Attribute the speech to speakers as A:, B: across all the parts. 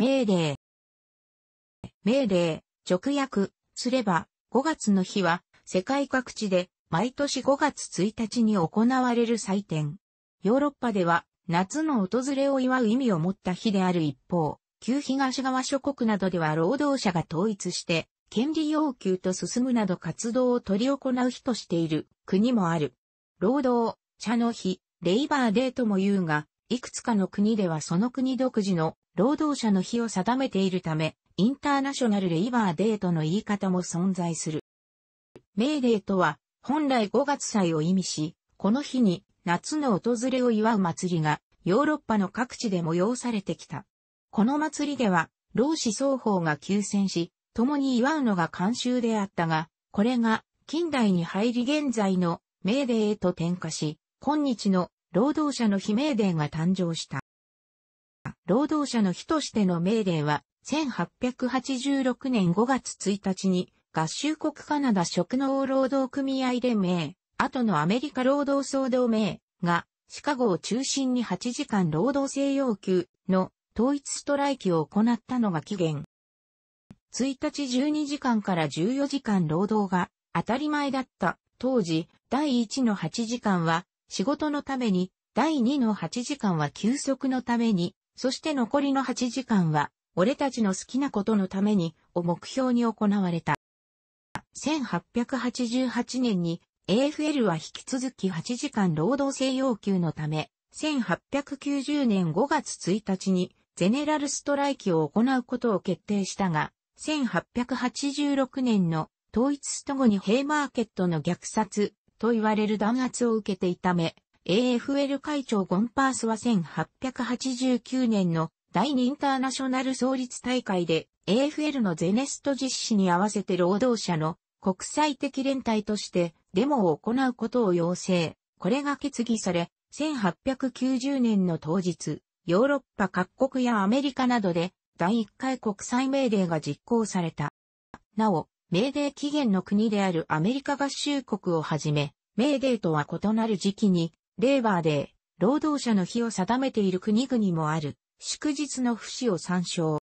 A: 命令。命令、直訳、すれば、5月の日は、世界各地で、毎年5月1日に行われる祭典。ヨーロッパでは、夏の訪れを祝う意味を持った日である一方、旧東側諸国などでは労働者が統一して、権利要求と進むなど活動を取り行う日としている国もある。労働、茶の日、レイバーデーとも言うが、いくつかの国ではその国独自の労働者の日を定めているため、インターナショナルレイバーデートの言い方も存在する。メーデーとは、本来5月祭を意味し、この日に夏の訪れを祝う祭りがヨーロッパの各地で催されてきた。この祭りでは、老子双方が休戦し、共に祝うのが慣習であったが、これが近代に入り現在のメーデーへと転化し、今日の労働者の非命令が誕生した。労働者の日としての命令は、1886年5月1日に、合衆国カナダ職能労働組合連盟、後のアメリカ労働総同盟が、シカゴを中心に8時間労働制要求の統一ストライキを行ったのが起源。1日12時間から14時間労働が当たり前だった当時、第1の8時間は仕事のために、第2の8時間は休息のために、そして残りの8時間は、俺たちの好きなことのために、を目標に行われた。1888年に AFL は引き続き8時間労働制要求のため、1890年5月1日にゼネラルストライキを行うことを決定したが、1886年の統一スト後にヘイマーケットの虐殺、と言われる弾圧を受けていため、AFL 会長ゴンパースは1889年の第2インターナショナル創立大会で AFL のゼネスト実施に合わせて労働者の国際的連帯としてデモを行うことを要請。これが決議され、1890年の当日、ヨーロッパ各国やアメリカなどで第1回国際命令が実行された。なお、メーデー起源の国であるアメリカ合衆国をはじめ、メーデーとは異なる時期に、レーバーデー、労働者の日を定めている国々もある、祝日の節を参照。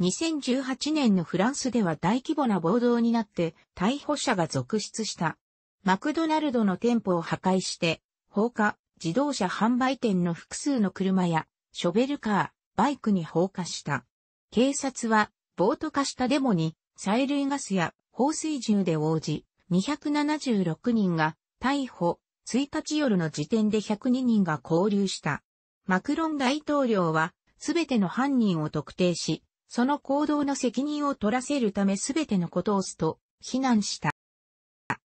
A: 2018年のフランスでは大規模な暴動になって逮捕者が続出した。マクドナルドの店舗を破壊して、放火、自動車販売店の複数の車や、ショベルカー、バイクに放火した。警察は、暴徒化したデモに催涙ガスや放水銃で応じ、276人が逮捕、1日夜の時点で102人が交流した。マクロン大統領は、すべての犯人を特定し、その行動の責任を取らせるためすべてのことをすと、非難した。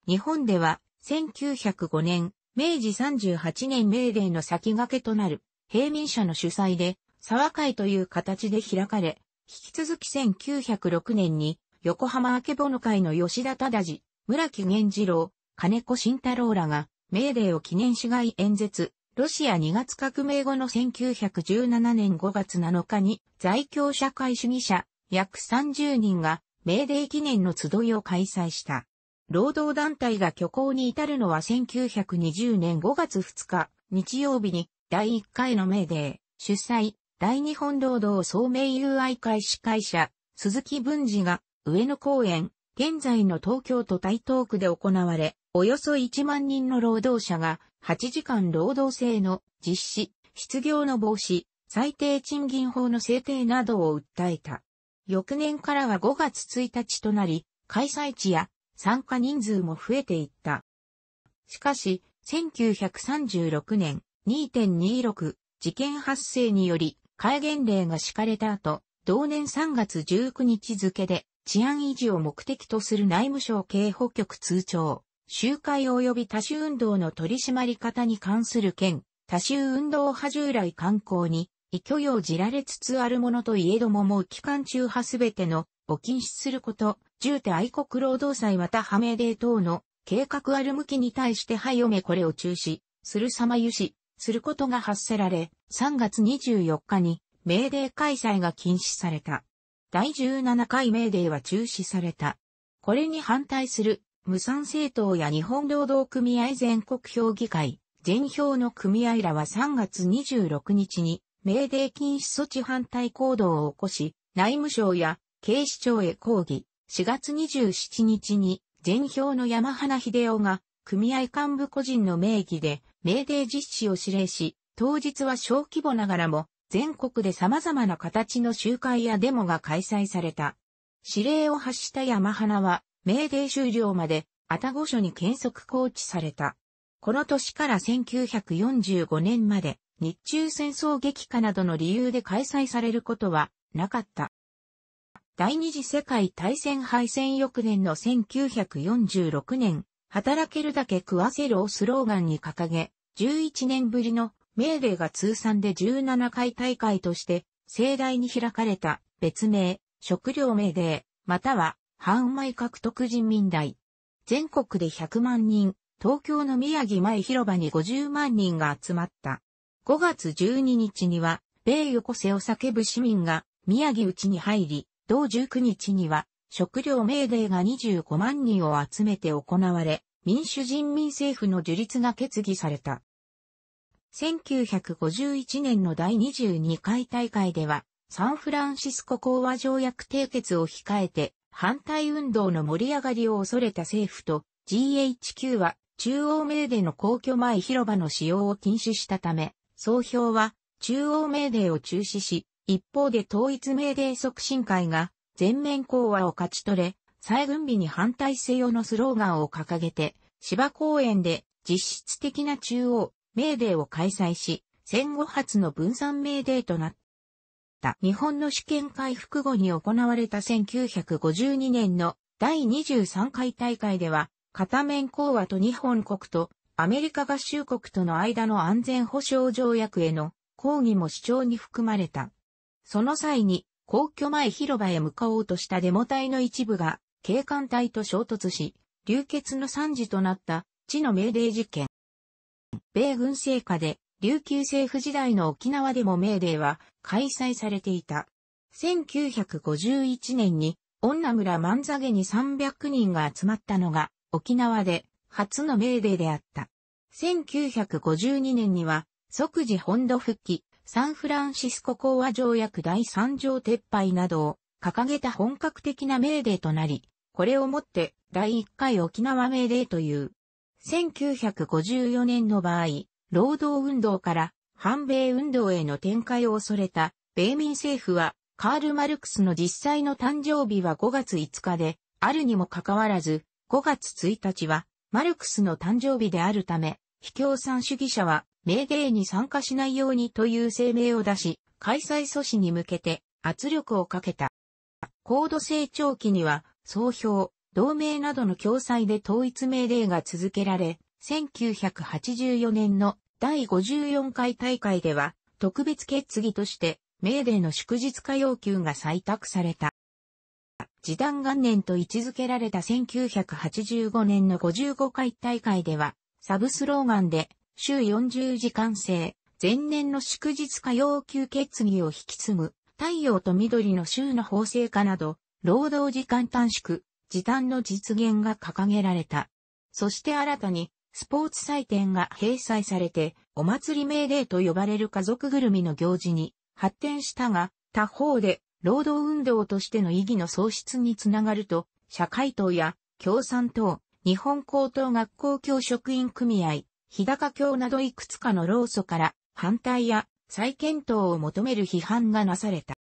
A: 日本では、1905年、明治38年命令の先駆けとなる、平民者の主催で、沢会という形で開かれ、引き続き1906年に、横浜明けぼの会の吉田忠治、村木源次郎、金子慎太郎らが、命令を記念し外演説、ロシア2月革命後の1917年5月7日に、在京社会主義者、約30人が、命令記念の集いを開催した。労働団体が挙行に至るのは1920年5月2日、日曜日に第1回の命令、主催、大日本労働総名友愛会司会者、鈴木文治が上野公園、現在の東京都台東区で行われ、およそ1万人の労働者が8時間労働制の実施、失業の防止、最低賃金法の制定などを訴えた。翌年からは5月1日となり、開催地や参加人数も増えていった。しかし、1936年2.26事件発生により、戒厳令が敷かれた後、同年3月19日付で治安維持を目的とする内務省警保局通帳、集会及び多種運動の取り締まり方に関する件、多種運動派従来観光に、異許容じられつつあるものといえどももう期間中派すべての、を禁止すること、重手愛国労働祭また派名で等の、計画ある向きに対してはよめこれを中止、する様ゆし、することが発せられ、3月24日に、命令開催が禁止された。第17回命令は中止された。これに反対する、無産政党や日本労働組合全国評議会、全票の組合らは3月26日に、命令禁止措置反対行動を起こし、内務省や警視庁へ抗議、4月27日に、全票の山花秀夫が、組合幹部個人の名義で、命令実施を指令し、当日は小規模ながらも、全国で様々な形の集会やデモが開催された。指令を発した山花は、明令終了まで、あたご所に検測放置された。この年から1945年まで、日中戦争激化などの理由で開催されることは、なかった。第二次世界大戦敗戦翌年の1946年、働けるだけ食わせるをスローガンに掲げ、11年ぶりのメーが通算で17回大会として、盛大に開かれた、別名、食料メーデー、または、販売獲得人民代。全国で100万人、東京の宮城前広場に50万人が集まった。5月12日には、米横瀬を叫ぶ市民が宮城内に入り、同19日には食料命令が25万人を集めて行われ、民主人民政府の樹立が決議された。1951年の第22回大会では、サンフランシスコ講和条約締結を控えて、反対運動の盛り上がりを恐れた政府と GHQ は中央メーデの皇居前広場の使用を禁止したため、総評は中央メーデを中止し、一方で統一メーデ促進会が全面講和を勝ち取れ、再軍備に反対せよのスローガンを掲げて、芝公園で実質的な中央命令デーを開催し、戦後初の分散命令デーとなった。日本の主権回復後に行われた1952年の第23回大会では、片面講和と日本国とアメリカ合衆国との間の安全保障条約への抗議も主張に含まれた。その際に皇居前広場へ向かおうとしたデモ隊の一部が警官隊と衝突し、流血の惨事となった地の命令事件。米軍聖火で、琉球政府時代の沖縄でもメーデーは開催されていた。1951年に、女村万座下に300人が集まったのが、沖縄で初のメーデーであった。1952年には、即時本土復帰、サンフランシスコ講和条約第3条撤廃などを掲げた本格的なメーデーとなり、これをもって第1回沖縄メーデーという1954年の場合、労働運動から反米運動への展開を恐れた米民政府はカール・マルクスの実際の誕生日は5月5日であるにもかかわらず5月1日はマルクスの誕生日であるため、非共産主義者はメーデーに参加しないようにという声明を出し、開催阻止に向けて圧力をかけた。高度成長期には、総評、同盟などの共催で統一命令が続けられ、1984年の第54回大会では、特別決議として、命令の祝日化要求が採択された。時短元年と位置づけられた1985年の55回大会では、サブスローガンで、週40時間制、前年の祝日化要求決議を引き継ぐ、太陽と緑の週の法制化など、労働時間短縮、時短の実現が掲げられた。そして新たに、スポーツ祭典が閉鎖されて、お祭り命令と呼ばれる家族ぐるみの行事に発展したが、他方で、労働運動としての意義の創出につながると、社会党や共産党、日本高等学校教職員組合、日高教などいくつかの労組から反対や再検討を求める批判がなされた。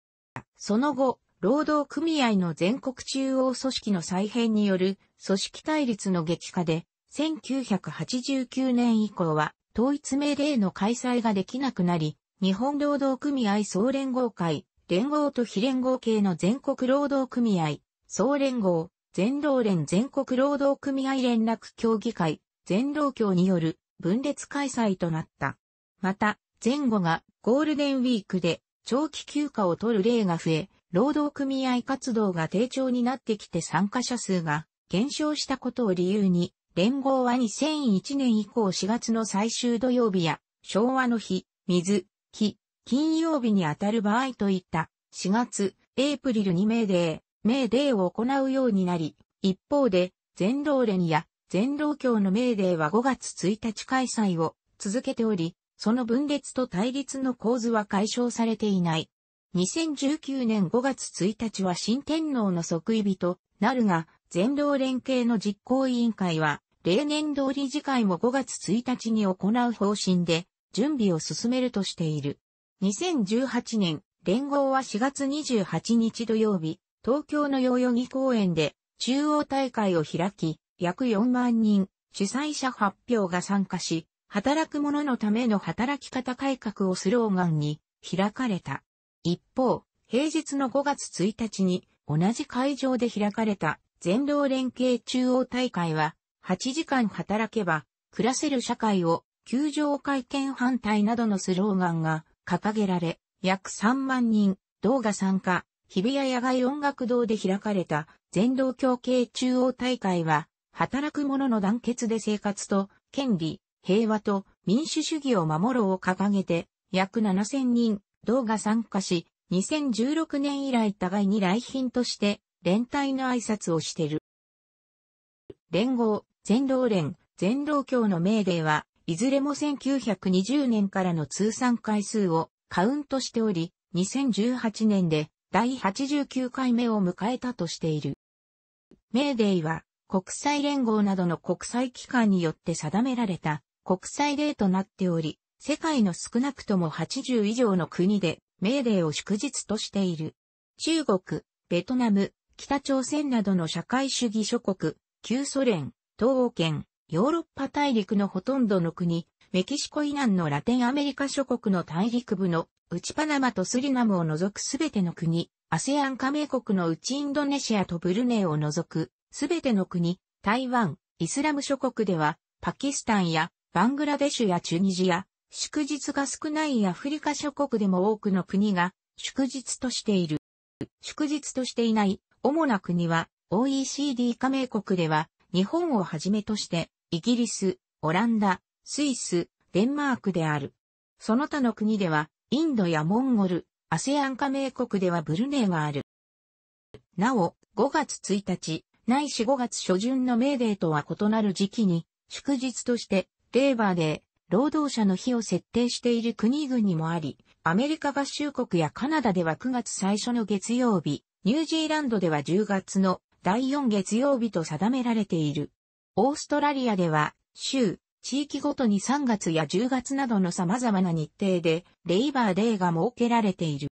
A: その後、労働組合の全国中央組織の再編による組織対立の激化で、1989年以降は統一命令の開催ができなくなり、日本労働組合総連合会、連合と非連合系の全国労働組合、総連合、全労連全国労働組合連絡協議会、全労協による分裂開催となった。また、前後がゴールデンウィークで長期休暇を取る例が増え、労働組合活動が低調になってきて参加者数が減少したことを理由に、連合は2001年以降4月の最終土曜日や、昭和の日、水、日、金曜日に当たる場合といった、4月、エイプリルに命令、命令デーを行うようになり、一方で、全労連や全労協の命令デーは5月1日開催を続けており、その分裂と対立の構図は解消されていない。2019年5月1日は新天皇の即位日となるが、全道連携の実行委員会は、例年通り次回も5月1日に行う方針で、準備を進めるとしている。2018年、連合は4月28日土曜日、東京の代々木公園で中央大会を開き、約4万人、主催者発表が参加し、働く者のための働き方改革をスローガンに開かれた。一方、平日の5月1日に同じ会場で開かれた全労連携中央大会は、8時間働けば暮らせる社会を、球場会見反対などのスローガンが掲げられ、約3万人、動画参加、日比谷野外音楽堂で開かれた全道協系中央大会は、働く者の団結で生活と、権利、平和と民主主義を守ろうを掲げて、約7000人、同が参加し、2016年以来互いに来賓として、連帯の挨拶をしてる。連合、全労連、全労協の命令は、いずれも1920年からの通算回数をカウントしており、2018年で第89回目を迎えたとしている。メーデイは国際連合などの国際機関によって定められた国際例となっており、世界の少なくとも80以上の国で、命令を祝日としている。中国、ベトナム、北朝鮮などの社会主義諸国、旧ソ連、東欧圏、ヨーロッパ大陸のほとんどの国、メキシコ以南のラテンアメリカ諸国の大陸部の、内パナマとスリナムを除くすべての国、アセアン加盟国の内インドネシアとブルネイを除く、すべての国、台湾、イスラム諸国では、パキスタンや、バングラデシュやチュニジア、祝日が少ないアフリカ諸国でも多くの国が祝日としている。祝日としていない主な国は OECD 加盟国では日本をはじめとしてイギリス、オランダ、スイス、デンマークである。その他の国ではインドやモンゴル、アセアン加盟国ではブルネーがある。なお、5月1日、ないし5月初旬のメーデーとは異なる時期に、祝日として、レーバーデー、労働者の日を設定している国々もあり、アメリカ合衆国やカナダでは9月最初の月曜日、ニュージーランドでは10月の第4月曜日と定められている。オーストラリアでは、州、地域ごとに3月や10月などの様々な日程で、レイバーデーが設けられている。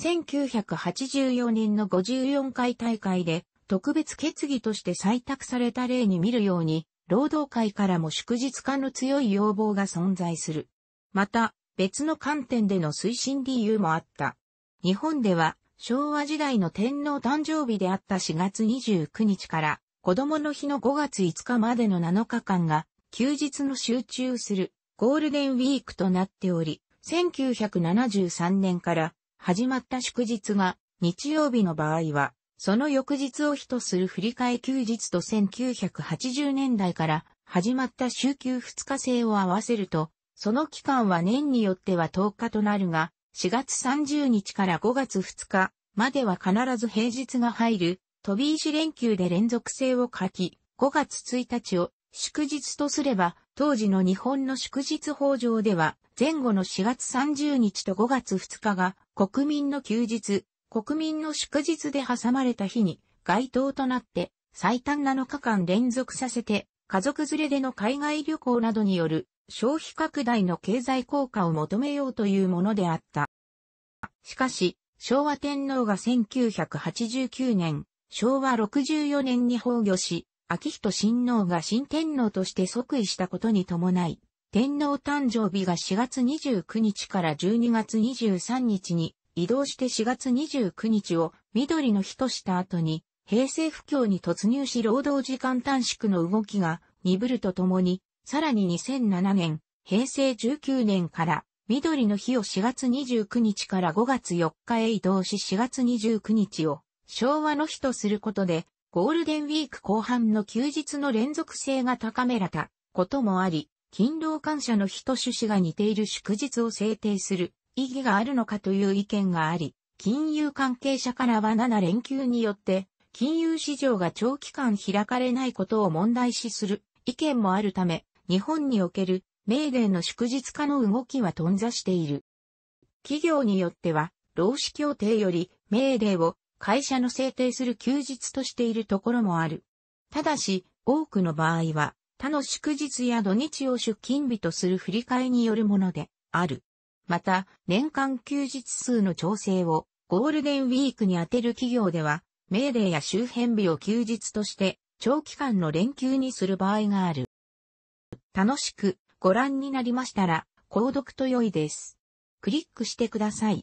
A: 1984年の54回大会で、特別決議として採択された例に見るように、労働界からも祝日化の強い要望が存在する。また、別の観点での推進理由もあった。日本では、昭和時代の天皇誕生日であった4月29日から、子供の日の5月5日までの7日間が、休日の集中するゴールデンウィークとなっており、1973年から始まった祝日が日曜日の場合はその翌日を日とする振替休日と1980年代から始まった週休2日制を合わせると、その期間は年によっては10日となるが、4月30日から5月2日までは必ず平日が入る、飛び石連休で連続性を書き、5月1日を祝日とすれば、当時の日本の祝日法上では、前後の4月30日と5月2日が国民の休日、国民の祝日で挟まれた日に該当となって最短7日間連続させて家族連れでの海外旅行などによる消費拡大の経済効果を求めようというものであった。しかし、昭和天皇が1989年、昭和64年に崩御し、秋人親王が新天皇として即位したことに伴い、天皇誕生日が4月29日から12月23日に移動して4月29日を緑の日とした後に、平成不況に突入し労働時間短縮の動きが鈍るとともに、さらに2007年、平成19年から緑の日を4月29日から5月4日へ移動し4月29日を昭和の日とすることで、ゴールデンウィーク後半の休日の連続性が高められたこともあり、勤労感謝の日と趣旨が似ている祝日を制定する意義があるのかという意見があり、金融関係者からは7連休によって、金融市場が長期間開かれないことを問題視する意見もあるため、日本におけるメーデーの祝日化の動きは頓挫している。企業によっては、労使協定よりメーデーを会社の制定する休日としているところもある。ただし、多くの場合は、他の祝日や土日を出勤日とする振り替えによるものである。また、年間休日数の調整をゴールデンウィークに充てる企業では、メーデーや周辺日を休日として長期間の連休にする場合がある。楽しくご覧になりましたら、購読と良いです。クリックしてください。